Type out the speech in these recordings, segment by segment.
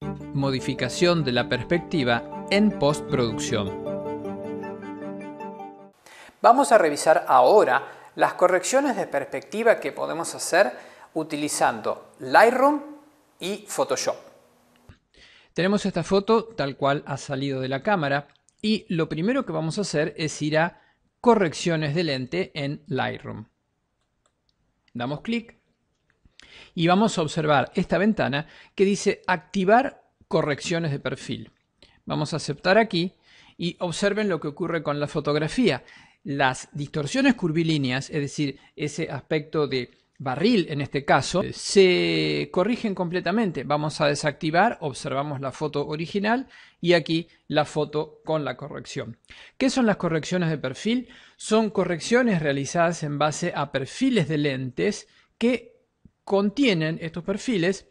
Modificación de la perspectiva en postproducción. Vamos a revisar ahora las correcciones de perspectiva que podemos hacer utilizando Lightroom y Photoshop. Tenemos esta foto tal cual ha salido de la cámara y lo primero que vamos a hacer es ir a correcciones de lente en Lightroom. Damos clic y vamos a observar esta ventana que dice activar correcciones de perfil. Vamos a aceptar aquí y observen lo que ocurre con la fotografía. Las distorsiones curvilíneas, es decir, ese aspecto de barril en este caso, se corrigen completamente. Vamos a desactivar, observamos la foto original y aquí la foto con la corrección. ¿Qué son las correcciones de perfil? Son correcciones realizadas en base a perfiles de lentes que contienen estos perfiles,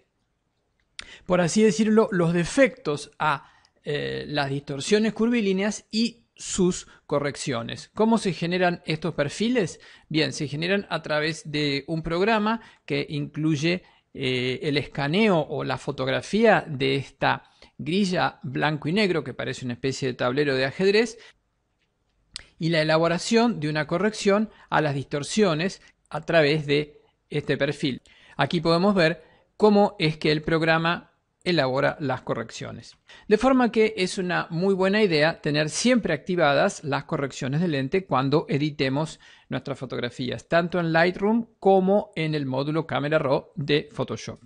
por así decirlo, los defectos a eh, las distorsiones curvilíneas y sus correcciones. ¿Cómo se generan estos perfiles? Bien, se generan a través de un programa que incluye eh, el escaneo o la fotografía de esta grilla blanco y negro que parece una especie de tablero de ajedrez y la elaboración de una corrección a las distorsiones a través de este perfil. Aquí podemos ver cómo es que el programa elabora las correcciones. De forma que es una muy buena idea tener siempre activadas las correcciones de lente cuando editemos nuestras fotografías, tanto en Lightroom como en el módulo Camera Raw de Photoshop.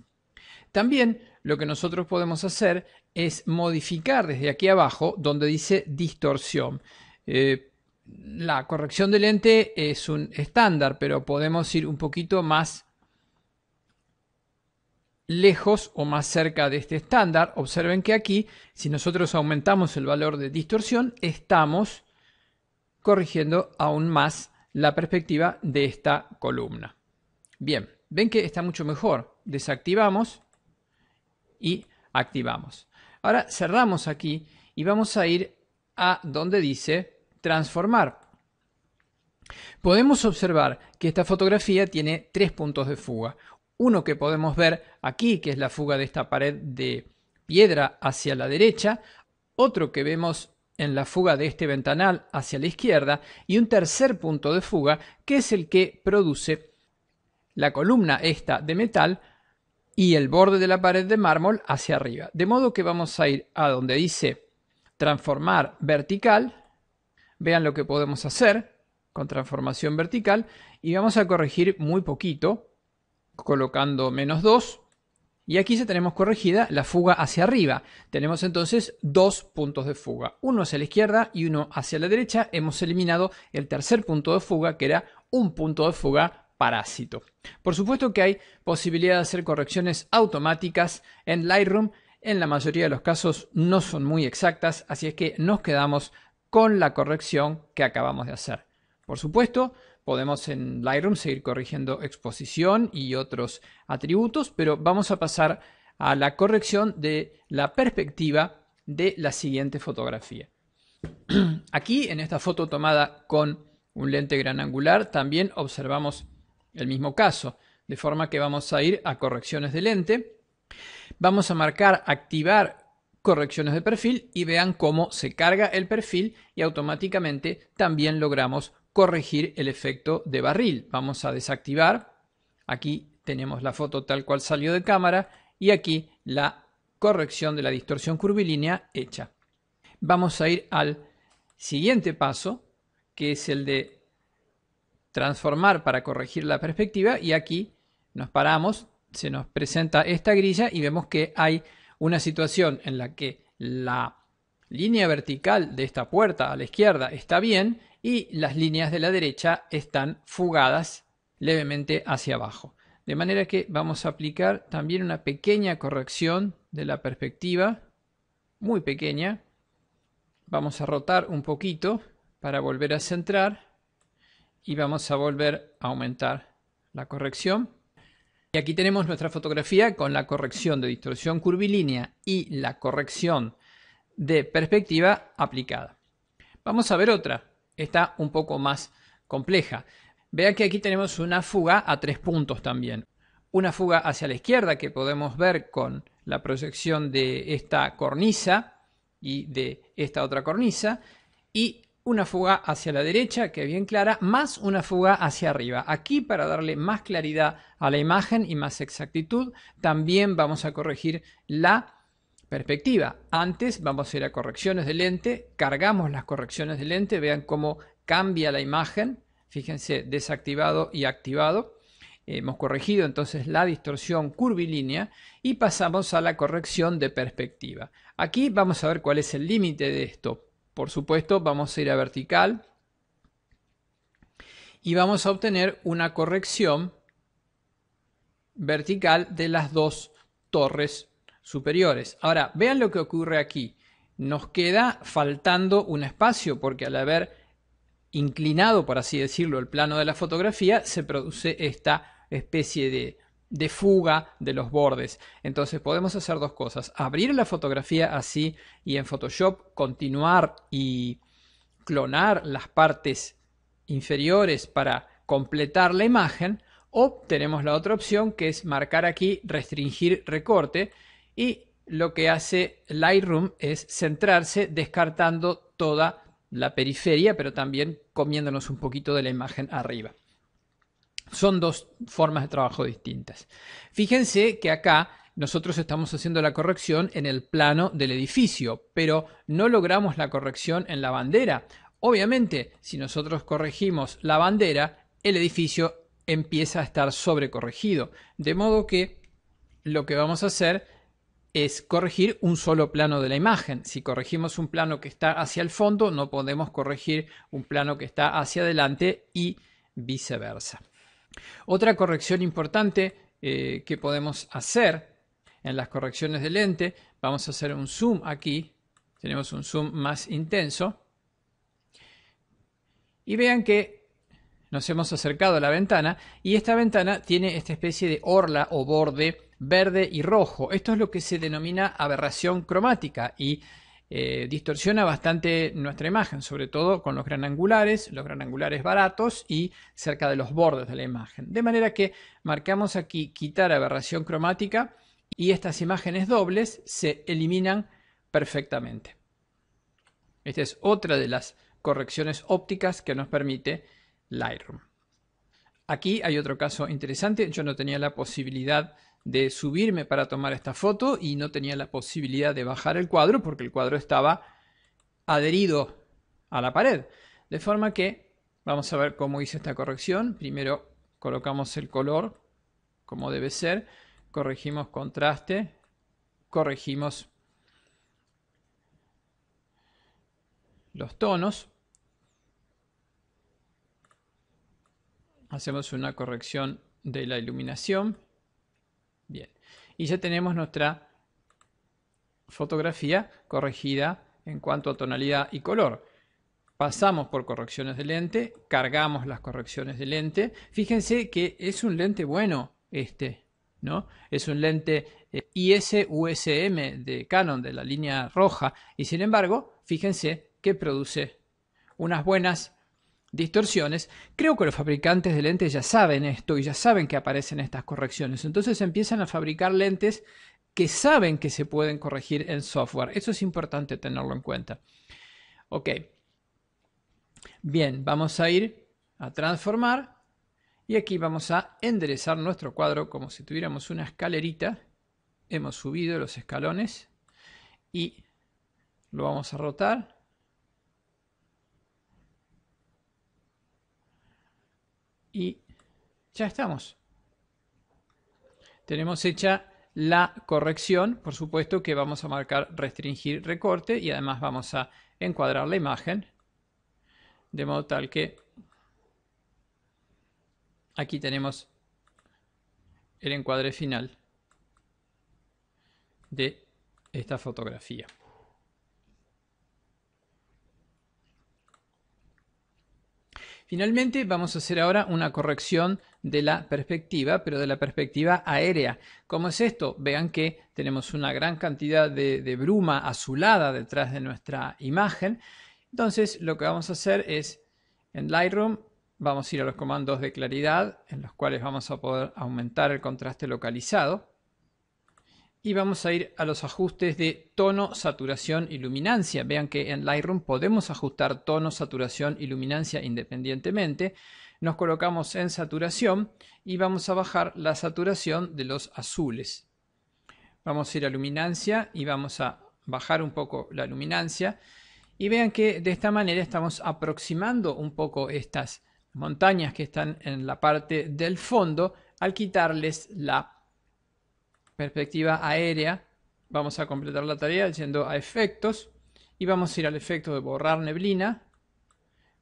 También lo que nosotros podemos hacer es modificar desde aquí abajo donde dice distorsión. Eh, la corrección de lente es un estándar, pero podemos ir un poquito más lejos o más cerca de este estándar. Observen que aquí, si nosotros aumentamos el valor de distorsión, estamos corrigiendo aún más la perspectiva de esta columna. Bien, ven que está mucho mejor. Desactivamos y activamos. Ahora cerramos aquí y vamos a ir a donde dice transformar. Podemos observar que esta fotografía tiene tres puntos de fuga. Uno que podemos ver aquí, que es la fuga de esta pared de piedra hacia la derecha, otro que vemos en la fuga de este ventanal hacia la izquierda y un tercer punto de fuga que es el que produce la columna esta de metal y el borde de la pared de mármol hacia arriba. De modo que vamos a ir a donde dice transformar vertical. Vean lo que podemos hacer con transformación vertical y vamos a corregir muy poquito colocando menos 2. Y aquí ya tenemos corregida la fuga hacia arriba. Tenemos entonces dos puntos de fuga, uno hacia la izquierda y uno hacia la derecha. Hemos eliminado el tercer punto de fuga, que era un punto de fuga parásito. Por supuesto que hay posibilidad de hacer correcciones automáticas en Lightroom. En la mayoría de los casos no son muy exactas, así es que nos quedamos con la corrección que acabamos de hacer. Por supuesto, podemos en Lightroom seguir corrigiendo exposición y otros atributos, pero vamos a pasar a la corrección de la perspectiva de la siguiente fotografía. Aquí, en esta foto tomada con un lente gran angular, también observamos el mismo caso, de forma que vamos a ir a correcciones de lente, vamos a marcar activar correcciones de perfil y vean cómo se carga el perfil y automáticamente también logramos corregir el efecto de barril. Vamos a desactivar. Aquí tenemos la foto tal cual salió de cámara y aquí la corrección de la distorsión curvilínea hecha. Vamos a ir al siguiente paso, que es el de transformar para corregir la perspectiva y aquí nos paramos, se nos presenta esta grilla y vemos que hay una situación en la que la línea vertical de esta puerta a la izquierda está bien y las líneas de la derecha están fugadas levemente hacia abajo. De manera que vamos a aplicar también una pequeña corrección de la perspectiva, muy pequeña. Vamos a rotar un poquito para volver a centrar y vamos a volver a aumentar la corrección. Y aquí tenemos nuestra fotografía con la corrección de distorsión curvilínea y la corrección de perspectiva aplicada. Vamos a ver otra está un poco más compleja. Vean que aquí tenemos una fuga a tres puntos también. Una fuga hacia la izquierda que podemos ver con la proyección de esta cornisa y de esta otra cornisa. Y una fuga hacia la derecha que es bien clara, más una fuga hacia arriba. Aquí para darle más claridad a la imagen y más exactitud, también vamos a corregir la perspectiva. Antes vamos a ir a correcciones de lente, cargamos las correcciones de lente, vean cómo cambia la imagen, fíjense, desactivado y activado. Hemos corregido entonces la distorsión curvilínea y pasamos a la corrección de perspectiva. Aquí vamos a ver cuál es el límite de esto. Por supuesto, vamos a ir a vertical y vamos a obtener una corrección vertical de las dos torres superiores. Ahora, vean lo que ocurre aquí. Nos queda faltando un espacio porque al haber inclinado, por así decirlo, el plano de la fotografía, se produce esta especie de, de fuga de los bordes. Entonces podemos hacer dos cosas. Abrir la fotografía así y en Photoshop continuar y clonar las partes inferiores para completar la imagen. O tenemos la otra opción que es marcar aquí restringir recorte y lo que hace Lightroom es centrarse descartando toda la periferia, pero también comiéndonos un poquito de la imagen arriba. Son dos formas de trabajo distintas. Fíjense que acá nosotros estamos haciendo la corrección en el plano del edificio, pero no logramos la corrección en la bandera. Obviamente, si nosotros corregimos la bandera, el edificio empieza a estar sobrecorregido. De modo que lo que vamos a hacer es corregir un solo plano de la imagen. Si corregimos un plano que está hacia el fondo, no podemos corregir un plano que está hacia adelante y viceversa. Otra corrección importante eh, que podemos hacer en las correcciones del lente, vamos a hacer un zoom aquí, tenemos un zoom más intenso, y vean que nos hemos acercado a la ventana y esta ventana tiene esta especie de orla o borde verde y rojo. Esto es lo que se denomina aberración cromática y eh, distorsiona bastante nuestra imagen, sobre todo con los granangulares, los granangulares baratos y cerca de los bordes de la imagen. De manera que marcamos aquí quitar aberración cromática y estas imágenes dobles se eliminan perfectamente. Esta es otra de las correcciones ópticas que nos permite Lightroom. Aquí hay otro caso interesante, yo no tenía la posibilidad de de subirme para tomar esta foto y no tenía la posibilidad de bajar el cuadro porque el cuadro estaba adherido a la pared. De forma que vamos a ver cómo hice esta corrección. Primero colocamos el color como debe ser, corregimos contraste, corregimos los tonos, hacemos una corrección de la iluminación Bien. Y ya tenemos nuestra fotografía corregida en cuanto a tonalidad y color. Pasamos por correcciones de lente, cargamos las correcciones de lente. Fíjense que es un lente bueno este, ¿no? Es un lente eh, ISUSM usm de Canon, de la línea roja. Y sin embargo, fíjense que produce unas buenas distorsiones, creo que los fabricantes de lentes ya saben esto y ya saben que aparecen estas correcciones. Entonces empiezan a fabricar lentes que saben que se pueden corregir en software. Eso es importante tenerlo en cuenta. Ok. Bien, vamos a ir a transformar y aquí vamos a enderezar nuestro cuadro como si tuviéramos una escalerita. Hemos subido los escalones y lo vamos a rotar y ya estamos. Tenemos hecha la corrección, por supuesto que vamos a marcar restringir recorte y además vamos a encuadrar la imagen de modo tal que aquí tenemos el encuadre final de esta fotografía. Finalmente vamos a hacer ahora una corrección de la perspectiva, pero de la perspectiva aérea. ¿Cómo es esto? Vean que tenemos una gran cantidad de, de bruma azulada detrás de nuestra imagen. Entonces lo que vamos a hacer es en Lightroom vamos a ir a los comandos de claridad en los cuales vamos a poder aumentar el contraste localizado y vamos a ir a los ajustes de tono, saturación y luminancia. Vean que en Lightroom podemos ajustar tono, saturación y luminancia independientemente. Nos colocamos en saturación y vamos a bajar la saturación de los azules. Vamos a ir a luminancia y vamos a bajar un poco la luminancia. Y vean que de esta manera estamos aproximando un poco estas montañas que están en la parte del fondo al quitarles la perspectiva aérea, vamos a completar la tarea yendo a efectos y vamos a ir al efecto de borrar neblina,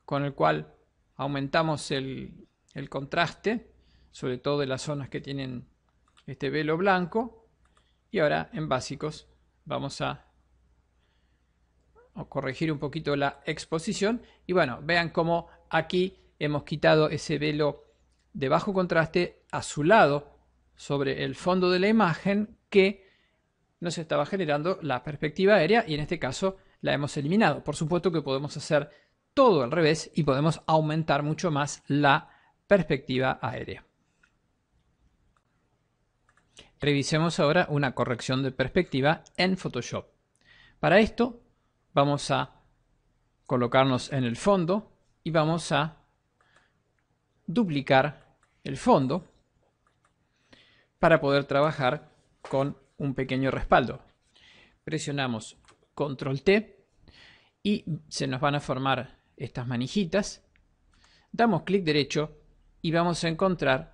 con el cual aumentamos el, contraste, sobre todo de las zonas que tienen este velo blanco. Y ahora en básicos vamos a corregir un poquito la exposición. Y bueno, vean cómo aquí hemos quitado ese velo de bajo contraste azulado sobre el fondo de la imagen que nos estaba generando la perspectiva aérea y en este caso la hemos eliminado. Por supuesto que podemos hacer todo al revés y podemos aumentar mucho más la perspectiva aérea. Revisemos ahora una corrección de perspectiva en Photoshop. Para esto vamos a colocarnos en el fondo y vamos a duplicar el fondo para poder trabajar con un pequeño respaldo. Presionamos control T y se nos van a formar estas manijitas. Damos clic derecho y vamos a encontrar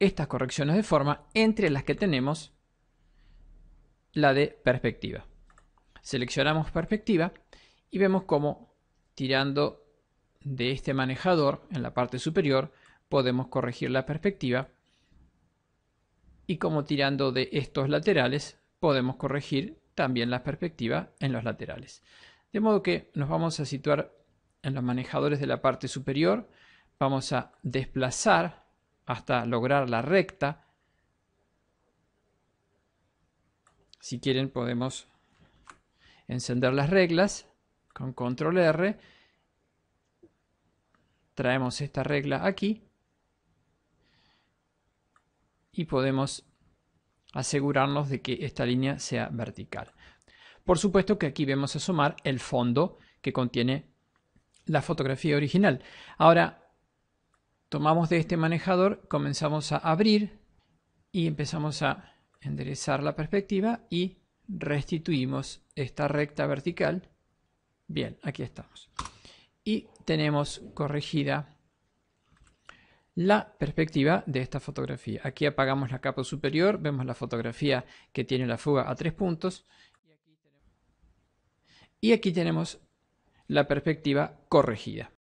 estas correcciones de forma entre las que tenemos la de perspectiva. Seleccionamos perspectiva y vemos cómo tirando de este manejador en la parte superior podemos corregir la perspectiva y como tirando de estos laterales podemos corregir también la perspectiva en los laterales. De modo que nos vamos a situar en los manejadores de la parte superior, vamos a desplazar hasta lograr la recta. Si quieren podemos encender las reglas con control R, traemos esta regla aquí y podemos asegurarnos de que esta línea sea vertical. Por supuesto que aquí vemos asomar el fondo que contiene la fotografía original. Ahora tomamos de este manejador, comenzamos a abrir y empezamos a enderezar la perspectiva y restituimos esta recta vertical. Bien, aquí estamos. Y tenemos corregida la perspectiva de esta fotografía. Aquí apagamos la capa superior, vemos la fotografía que tiene la fuga a tres puntos y aquí tenemos la perspectiva corregida.